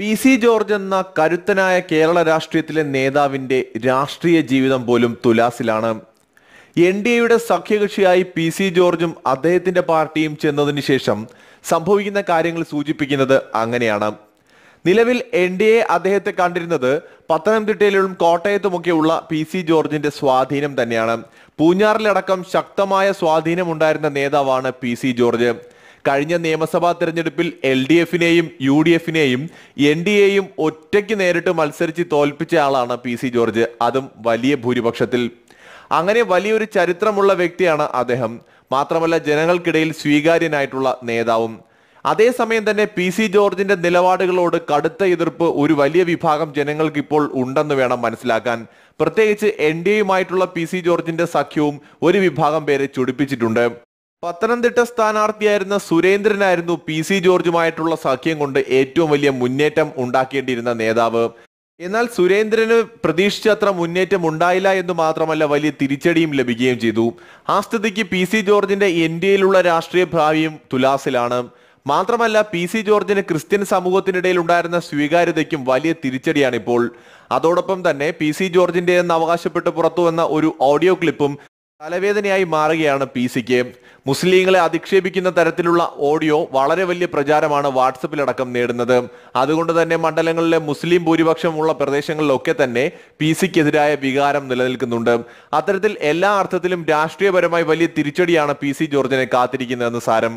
P C George എന്ന കരുത്തനായ കേരള രാഷ്ട്രീയത്തിലെ നേതാവിന്റെ രാഷ്ട്രീയ ജീവിതം പോലും തുലാസിലാണ് എൻ ഡി എയുടെ സഖ്യകക്ഷിയായി പി സി ജോർജും അദ്ദേഹത്തിന്റെ പാർട്ടിയും ചെന്നതിന് ശേഷം സംഭവിക്കുന്ന കാര്യങ്ങൾ സൂചിപ്പിക്കുന്നത് അങ്ങനെയാണ് നിലവിൽ എൻ ഡി എ അദ്ദേഹത്തെ കണ്ടിരുന്നത് പത്തനംതിട്ടയിലും കോട്ടയത്തുമൊക്കെയുള്ള പി സി ജോർജിന്റെ സ്വാധീനം തന്നെയാണ് പൂഞ്ഞാറിലടക്കം ശക്തമായ സ്വാധീനമുണ്ടായിരുന്ന നേതാവാണ് പി സി ജോർജ് കഴിഞ്ഞ നിയമസഭാ തെരഞ്ഞെടുപ്പിൽ എൽ ഡി എഫിനെയും യു ഡി എഫിനെയും എൻ ഡി എയും ഒറ്റയ്ക്ക് നേരിട്ട് മത്സരിച്ച് തോൽപ്പിച്ച ആളാണ് പി സി ജോർജ് അതും വലിയ ഭൂരിപക്ഷത്തിൽ അങ്ങനെ വലിയൊരു ചരിത്രമുള്ള വ്യക്തിയാണ് അദ്ദേഹം മാത്രമല്ല ജനങ്ങൾക്കിടയിൽ സ്വീകാര്യനായിട്ടുള്ള നേതാവും അതേസമയം തന്നെ പി സി ജോർജിന്റെ നിലപാടുകളോട് കടുത്ത എതിർപ്പ് ഒരു വലിയ വിഭാഗം ജനങ്ങൾക്ക് ഇപ്പോൾ ഉണ്ടെന്ന് വേണം മനസ്സിലാക്കാൻ പ്രത്യേകിച്ച് എൻ ഡി എയുമായിട്ടുള്ള പി സി ജോർജിന്റെ സഖ്യവും ഒരു വിഭാഗം പേരെ ചൊടിപ്പിച്ചിട്ടുണ്ട് പത്തനംതിട്ട സ്ഥാനാർത്ഥിയായിരുന്ന സുരേന്ദ്രനായിരുന്നു പി സി ജോർജുമായിട്ടുള്ള സഖ്യം കൊണ്ട് ഏറ്റവും വലിയ മുന്നേറ്റം ഉണ്ടാക്കേണ്ടിയിരുന്ന നേതാവ് എന്നാൽ സുരേന്ദ്രന് പ്രതീക്ഷിച്ചത്ര മുന്നേറ്റം ഉണ്ടായില്ല എന്ന് മാത്രമല്ല വലിയ തിരിച്ചടിയും ലഭിക്കുകയും ചെയ്തു ആ സ്ഥിതിക്ക് പി സി ജോർജിന്റെ എൻ ഡി എയിലുള്ള രാഷ്ട്രീയ ഭാവിയും തുലാസിലാണ് മാത്രമല്ല പി സി ജോർജിന് ക്രിസ്ത്യൻ സമൂഹത്തിനിടയിൽ ഉണ്ടായിരുന്ന സ്വീകാര്യതയ്ക്കും വലിയ തിരിച്ചടിയാണിപ്പോൾ അതോടൊപ്പം തന്നെ പി സി ജോർജിന്റെ എന്ന് അവകാശപ്പെട്ട് പുറത്തു വന്ന ഒരു ഓഡിയോ ക്ലിപ്പും തലവേദനയായി മാറുകയാണ് പി സിക്ക് മുസ്ലിങ്ങളെ അധിക്ഷേപിക്കുന്ന തരത്തിലുള്ള ഓഡിയോ വളരെ വലിയ പ്രചാരമാണ് വാട്സപ്പിലടക്കം നേടുന്നത് അതുകൊണ്ട് തന്നെ മണ്ഡലങ്ങളിലെ മുസ്ലിം ഭൂരിപക്ഷമുള്ള പ്രദേശങ്ങളിലൊക്കെ തന്നെ പി സിക്കെതിരായ വികാരം നിലനിൽക്കുന്നുണ്ട് അത്തരത്തിൽ എല്ലാ അർത്ഥത്തിലും രാഷ്ട്രീയപരമായി വലിയ തിരിച്ചടിയാണ് പി സി ജോർജിനെ കാത്തിരിക്കുന്നതെന്ന് സാരം